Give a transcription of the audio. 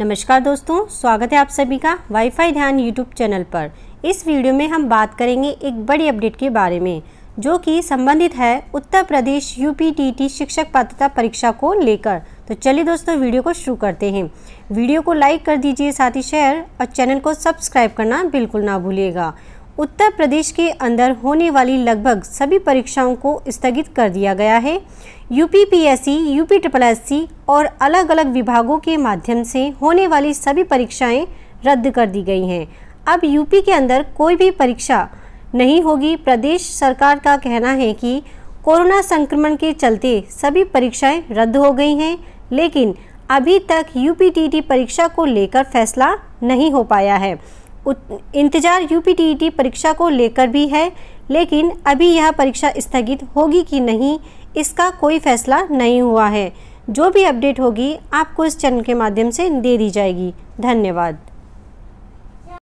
नमस्कार दोस्तों स्वागत है आप सभी का वाईफाई ध्यान यूट्यूब चैनल पर इस वीडियो में हम बात करेंगे एक बड़ी अपडेट के बारे में जो कि संबंधित है उत्तर प्रदेश यूपीटीटी शिक्षक पात्रता परीक्षा को लेकर तो चलिए दोस्तों वीडियो को शुरू करते हैं वीडियो को लाइक कर दीजिए साथ ही शेयर और चैनल को सब्सक्राइब करना बिल्कुल ना भूलिएगा उत्तर प्रदेश के अंदर होने वाली लगभग सभी परीक्षाओं को स्थगित कर दिया गया है UP PSC, UP triple C और अलग अलग विभागों के माध्यम से होने वाली सभी परीक्षाएं रद्द कर दी गई हैं अब यूपी के अंदर कोई भी परीक्षा नहीं होगी प्रदेश सरकार का कहना है कि कोरोना संक्रमण के चलते सभी परीक्षाएं रद्द हो गई हैं लेकिन अभी तक यूपीटीटी परीक्षा को लेकर फैसला नहीं हो पाया है इंतजार यू e परीक्षा को लेकर भी है लेकिन अभी यह परीक्षा स्थगित होगी कि नहीं इसका कोई फैसला नहीं हुआ है जो भी अपडेट होगी आपको इस चैनल के माध्यम से दे दी जाएगी धन्यवाद